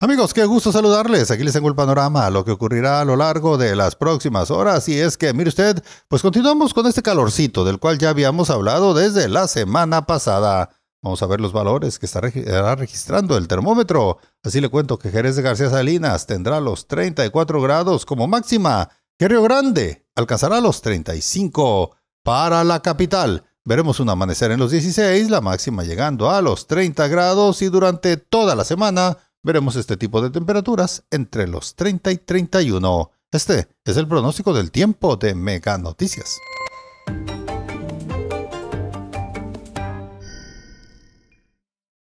Amigos, qué gusto saludarles. Aquí les tengo el panorama, lo que ocurrirá a lo largo de las próximas horas. Y es que, mire usted, pues continuamos con este calorcito del cual ya habíamos hablado desde la semana pasada. Vamos a ver los valores que estará registrando el termómetro. Así le cuento que Jerez de García Salinas tendrá los 34 grados como máxima. Que Río Grande alcanzará los 35 para la capital. Veremos un amanecer en los 16, la máxima llegando a los 30 grados y durante toda la semana Veremos este tipo de temperaturas entre los 30 y 31. Este es el pronóstico del tiempo de Mega Noticias.